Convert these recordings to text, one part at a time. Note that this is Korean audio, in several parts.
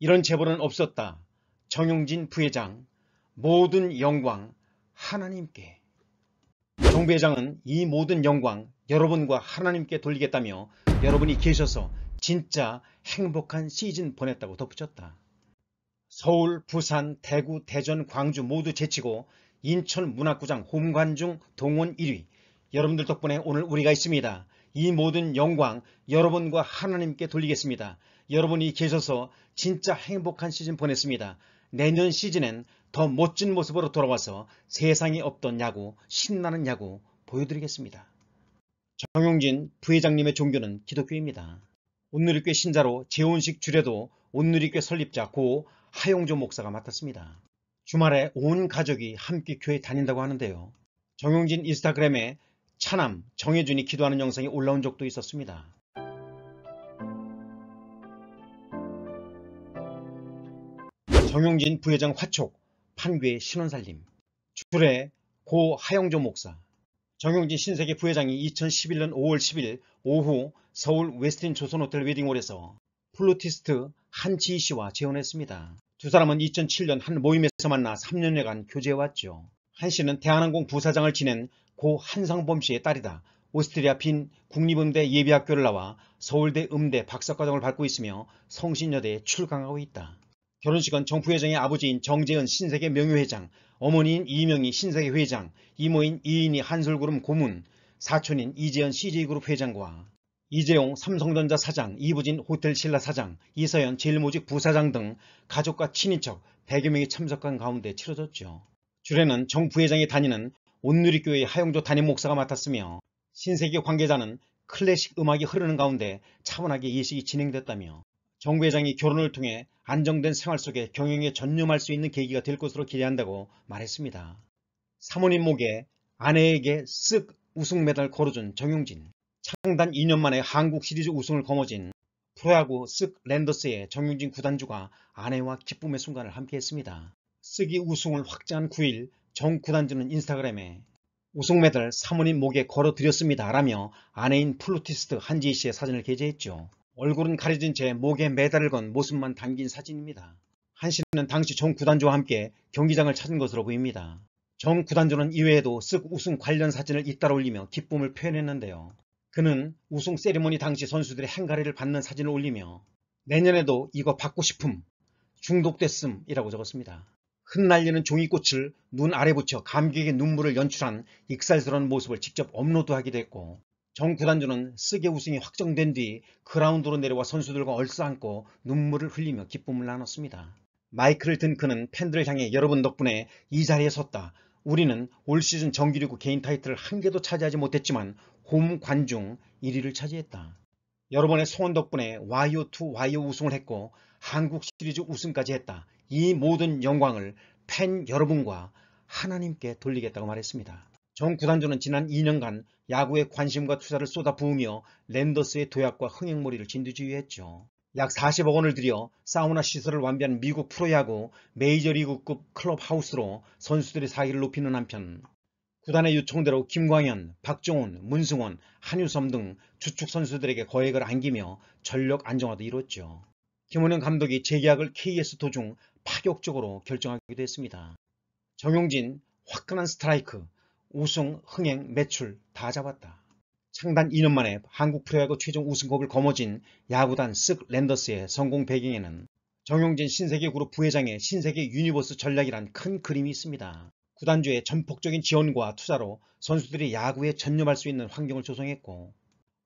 이런 재벌은 없었다. 정용진 부회장 모든 영광 하나님께 정 부회장은 이 모든 영광 여러분과 하나님께 돌리겠다며 여러분이 계셔서 진짜 행복한 시즌 보냈다고 덧붙였다. 서울, 부산, 대구, 대전, 광주 모두 제치고 인천 문학구장 홈관중 동원 1위 여러분들 덕분에 오늘 우리가 있습니다. 이 모든 영광 여러분과 하나님께 돌리겠습니다. 여러분이 계셔서 진짜 행복한 시즌 보냈습니다. 내년 시즌엔 더 멋진 모습으로 돌아와서 세상에 없던 야구, 신나는 야구 보여드리겠습니다. 정용진 부회장님의 종교는 기독교입니다. 온누리교 신자로 재혼식 주례도 온누리교 설립자 고 하용조 목사가 맡았습니다. 주말에 온 가족이 함께 교회 에 다닌다고 하는데요. 정용진 인스타그램에 차남 정혜준이 기도하는 영상이 올라온 적도 있었습니다. 정용진 부회장 화촉, 판교의 신원살림, 주례 고 하영조 목사, 정용진 신세계 부회장이 2011년 5월 10일 오후 서울 웨스틴 조선호텔 웨딩홀에서 플루티스트 한지희 씨와 재혼했습니다. 두 사람은 2007년 한 모임에서 만나 3년여간 교제해왔죠. 한 씨는 대한항공 부사장을 지낸 고 한상범 씨의 딸이다. 오스트리아 빈 국립음대 예비학교를 나와 서울대 음대 박사과정을 받고 있으며 성신여대에 출강하고 있다. 결혼식은 정부 회장의 아버지인 정재은 신세계 명예회장, 어머니인 이명희 신세계 회장, 이모인 이인희 한솔그룹 고문, 사촌인 이재현 CJ그룹 회장과 이재용 삼성전자 사장, 이부진 호텔신라 사장, 이서연 제일모직 부사장 등 가족과 친인척 100여 명이 참석한 가운데 치러졌죠. 주례는 정 부회장이 다니는 온누리교회 하영조 담임 목사가 맡았으며 신세계 관계자는 클래식 음악이 흐르는 가운데 차분하게 예식이 진행됐다며 정부 회장이 결혼을 통해 안정된 생활 속에 경영에 전념할 수 있는 계기가 될 것으로 기대한다고 말했습니다. 사모님 목에 아내에게 쓱 우승 메달 걸어준 정용진 창단 2년 만에 한국 시리즈 우승을 거머쥔 프로야구 쓱 랜더스의 정용진 구단주가 아내와 기쁨의 순간을 함께했습니다. 쓱이 우승을 확장한 9일 정 구단주는 인스타그램에 우승 메달 사모님 목에 걸어드렸습니다 라며 아내인 플루티스트 한지희 씨의 사진을 게재했죠. 얼굴은 가려진 채 목에 메달을 건 모습만 담긴 사진입니다. 한 씨는 당시 정 구단주와 함께 경기장을 찾은 것으로 보입니다. 정 구단주는 이외에도 쓱 우승 관련 사진을 잇따라 올리며 기쁨을 표현했는데요. 그는 우승 세리머니 당시 선수들의 행가리를 받는 사진을 올리며 내년에도 이거 받고 싶음, 중독됐음이라고 적었습니다. 흩날리는 종이꽃을 눈 아래 붙여 감격의 눈물을 연출한 익살스러운 모습을 직접 업로드하기도 했고 정 구단주는 쓰게 우승이 확정된 뒤 그라운드로 내려와 선수들과 얼싸안고 눈물을 흘리며 기쁨을 나눴습니다. 마이클 든크는 팬들을 향해 여러분 덕분에 이 자리에 섰다. 우리는 올 시즌 정규리그 개인 타이틀을 한 개도 차지하지 못했지만 홈 관중 1위를 차지했다. 여러분의 소원 덕분에 YO2 YO 우승을 했고 한국 시리즈 우승까지 했다. 이 모든 영광을 팬 여러분과 하나님께 돌리겠다고 말했습니다. 전 구단주는 지난 2년간 야구에 관심과 투자를 쏟아부으며 랜더스의 도약과 흥행몰이를 진두지휘했죠. 약 40억 원을 들여 사우나 시설을 완비한 미국 프로야구 메이저리그급 클럽하우스로 선수들의 사기를 높이는 한편 구단의 요청대로 김광현, 박종훈, 문승원, 한유섬 등 주축 선수들에게 거액을 안기며 전력 안정화도 이뤘죠. 김원영 감독이 재계약을 KS 도중 파격적으로 결정하기도 했습니다. 정용진, 화끈한 스트라이크, 우승, 흥행, 매출 다 잡았다. 창단 2년 만에 한국 프로야구 최종 우승컵을 거머쥔 야구단 쓱 랜더스의 성공 배경에는 정용진 신세계 그룹 부회장의 신세계 유니버스 전략이란 큰 그림이 있습니다. 구단주의 전폭적인 지원과 투자로 선수들이 야구에 전념할 수 있는 환경을 조성했고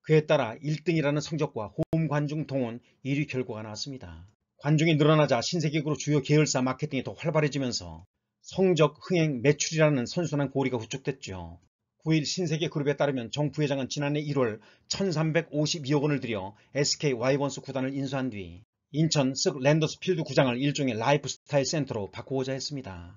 그에 따라 1등이라는 성적과 홈 관중 동원 1위 결과가 나왔습니다. 관중이 늘어나자 신세계 그룹 주요 계열사 마케팅이 더 활발해지면서 성적, 흥행, 매출이라는 선순환 고리가 구축됐죠. 9일 신세계 그룹에 따르면 정 부회장은 지난해 1월 1352억 원을 들여 SK 와이번스 구단을 인수한 뒤 인천 쓱 랜더스 필드 구장을 일종의 라이프스타일 센터로 바꾸고자 했습니다.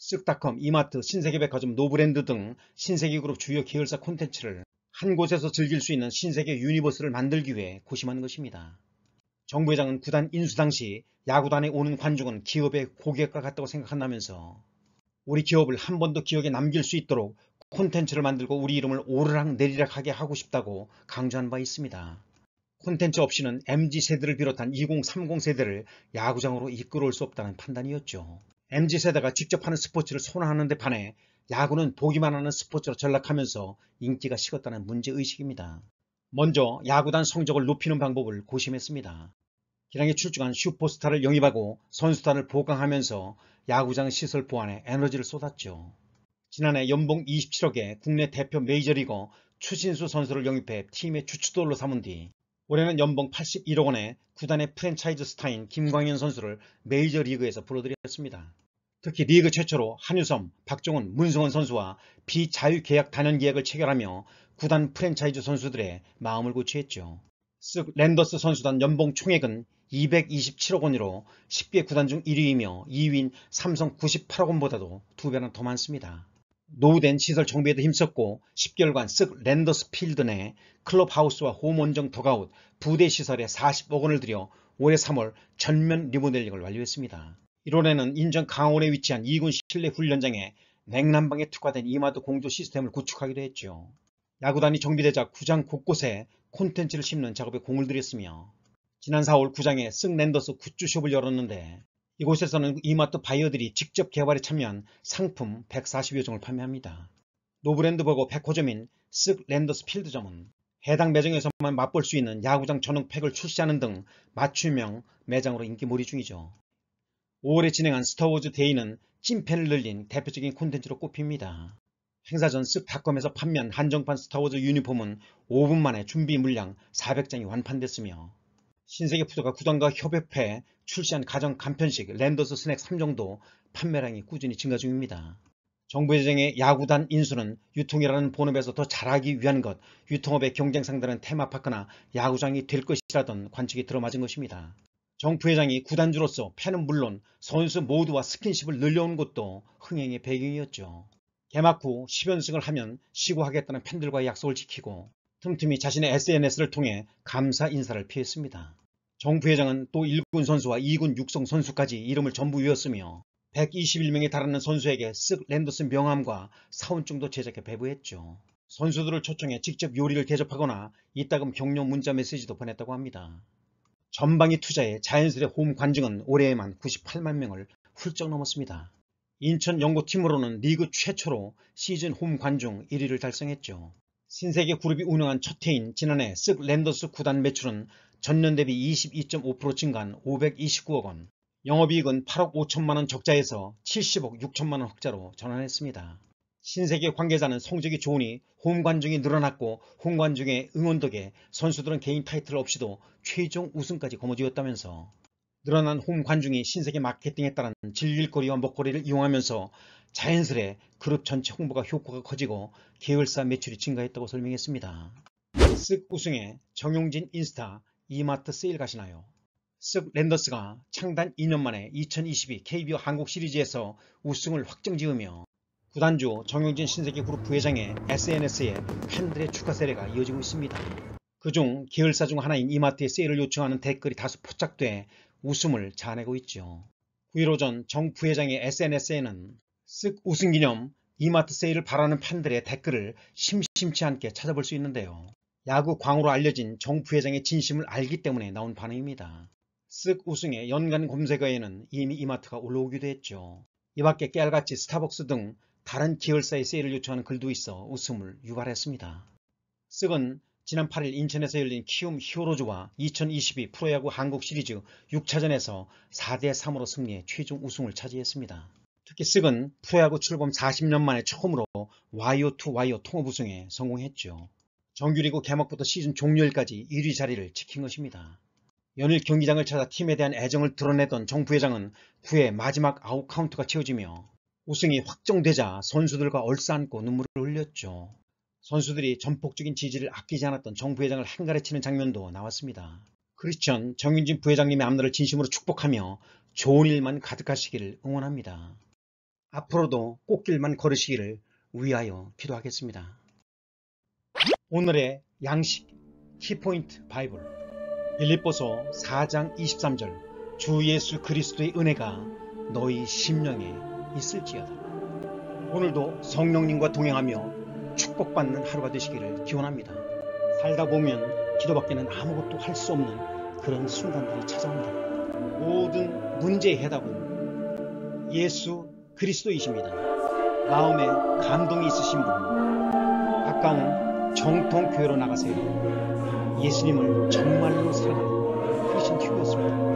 쓱닷컴, 이마트, 신세계백화점, 노브랜드 등 신세계그룹 주요 계열사 콘텐츠를 한 곳에서 즐길 수 있는 신세계 유니버스를 만들기 위해 고심한 것입니다. 정부회장은 구단 인수 당시 야구단에 오는 관중은 기업의 고객과 같다고 생각한다면서 우리 기업을 한 번 더 기억에 남길 수 있도록 콘텐츠를 만들고 우리 이름을 오르락 내리락 하게 하고 싶다고 강조한 바 있습니다. 콘텐츠 없이는 MZ세대를 비롯한 2030세대를 야구장으로 이끌어올 수 없다는 판단이었죠. MZ세대가 직접 하는 스포츠를 선호하는 데 반해 야구는 보기만 하는 스포츠로 전락하면서 인기가 식었다는 문제의식입니다. 먼저 야구단 성적을 높이는 방법을 고심했습니다. 기량에 출중한 슈퍼스타를 영입하고 선수단을 보강하면서 야구장 시설 보완에 에너지를 쏟았죠. 지난해 연봉 27억에 국내 대표 메이저리거 추신수 선수를 영입해 팀의 주축돌로 삼은 뒤 올해는 연봉 81억 원에 구단의 프랜차이즈 스타인 김광현 선수를 메이저리그에서 불러들였습니다. 특히 리그 최초로 한유섬, 박종훈, 문승원 선수와 비자유계약 단연계약을 체결하며 구단 프랜차이즈 선수들의 마음을 고취했죠. 랜더스 선수단 연봉 총액은 227억 원으로 10개 구단 중 1위이며 2위인 삼성 98억 원보다도 2배는더 많습니다. 노후된 시설 정비에도 힘썼고 10개월간 쓱 랜더스 필드 내 클럽하우스와 홈원정 더가웃 부대 시설에 40억 원을 들여 올해 3월 전면 리모델링을 완료했습니다. 1월에는 인천 강원에 위치한 2군 실내 훈련장에 냉난방에 특화된 이마드 공조 시스템을 구축하기도 했죠. 야구단이 정비되자 구장 곳곳에 콘텐츠를 심는 작업에 공을 들였으며 지난 4월 구장에 승 랜더스 굿즈숍을 열었는데 이곳에서는 이마트 바이어들이 직접 개발에 참여한 상품 140여 종을 판매합니다. 노브랜드 버거 백호점인 쓱 랜더스 필드점은 해당 매장에서만 맛볼 수 있는 야구장 전용 팩을 출시하는 등 맞춤형 매장으로 인기몰이 중이죠. 5월에 진행한 스타워즈 데이는 찐팬을 늘린 대표적인 콘텐츠로 꼽힙니다. 행사 전스 닷컴에서 판매한 한정판 스타워즈 유니폼은 5분 만에 준비 물량 400장이 완판됐으며 신세계 푸드가 구단과 협업해 출시한 가정 간편식 랜더스 스낵 3종도 판매량이 꾸준히 증가 중입니다. 정부 재정의 야구단 인수는 유통이라는 본업에서 더 잘하기 위한 것, 유통업의 경쟁 상대는 테마파크나 야구장이 될 것이라던 관측이 들어맞은 것입니다. 정 부회장이 구단주로서 팬은 물론 선수 모두와 스킨십을 늘려온 것도 흥행의 배경이었죠. 개막 후 10연승을 하면 시고하겠다는 팬들과의 약속을 지키고 틈틈이 자신의 SNS를 통해 감사 인사를 피했습니다. 정 부회장은 또 1군 선수와 2군 육성 선수까지 이름을 전부 외웠으며 121명에 달하는 선수에게 쓱 랜더슨 명함과 사원증도 제작해 배부했죠. 선수들을 초청해 직접 요리를 대접하거나 이따금 격려 문자 메시지도 보냈다고 합니다. 전방위 투자에 자연스레 홈 관중은 올해에만 98만 명을 훌쩍 넘었습니다. 인천 연구팀으로는 리그 최초로 시즌 홈 관중 1위를 달성했죠. 신세계 그룹이 운영한 첫 해인 지난해 쓱 랜더스 구단 매출은 전년 대비 22.5% 증가한 529억 원, 영업이익은 8억 5천만원 적자에서 70억 6천만원 흑자로 전환했습니다. 신세계 관계자는 성적이 좋으니 홈 관중이 늘어났고 홈 관중의 응원 덕에 선수들은 개인 타이틀 없이도 최종 우승까지 거머쥐었다면서 늘어난 홈 관중이 신세계 마케팅에 따른 진리거리와 먹거리를 이용하면서 자연스레 그룹 전체 홍보가 효과가 커지고 계열사 매출이 증가했다고 설명했습니다. 쓱 우승에 정용진 인스타 이마트 세일 가시나요? 쓱 랜더스가 창단 2년 만에 2022 KBO 한국 시리즈에서 우승을 확정지으며 구단주 정용진 신세계 그룹 부회장의 SNS에 팬들의 축하 세례가 이어지고 있습니다. 그중 계열사 중 하나인 이마트의 세일을 요청하는 댓글이 다수 포착돼 웃음을 자내고 아 있죠. 9.15전정 부회장의 SNS에는 쓱 우승 기념 이마트 세일을 바라는 팬들의 댓글을 심심치 않게 찾아볼 수 있는데요. 야구 광으로 알려진 정 부회장의 진심을 알기 때문에 나온 반응입니다. 쓱 우승의 연간 검색어에는 이미 이마트가 올라오기도 했죠. 이밖에 깨알같이 스타벅스 등 다른 기열사의 세일을 요청하는 글도 있어 웃음을 유발했습니다. 쓱은 지난 8일 인천에서 열린 키움 히어로즈와 2022 프로야구 한국시리즈 6차전에서 4대3으로 승리해 최종 우승을 차지했습니다. 특히 쓱은 프로야구 출범 40년 만에 처음으로 와이어2와이어 통합 우승에 성공했죠. 정규리그 개막부터 시즌 종료일까지 1위 자리를 지킨 것입니다. 연일 경기장을 찾아 팀에 대한 애정을 드러내던정 부회장은 9회 마지막 아웃카운트가 채워지며 우승이 확정되자 선수들과 얼싸안고 눈물을 흘렸죠. 선수들이 전폭적인 지지를 아끼지 않았던 정 부회장을 한가래 치는 장면도 나왔습니다. 크리스천 정윤진 부회장님의 앞날을 진심으로 축복하며 좋은 일만 가득하시기를 응원합니다. 앞으로도 꽃길만 걸으시기를 위하여 기도하겠습니다. 오늘의 양식 키포인트 바이블 빌립보서 4장 23절 주 예수 그리스도의 은혜가 너희 심령에 있을지어다. 오늘도 성령님과 동행하며 축복받는 하루가 되시기를 기원합니다. 살다 보면 기도밖에는 아무것도 할 수 없는 그런 순간들이 찾아옵니다. 모든 문제의 해답은 예수 그리스도이십니다. 마음에 감동이 있으신 분, 가까운 정통 교회로 나가세요. 예수님을 정말로 사랑하는 크리스천 튜브였습니다.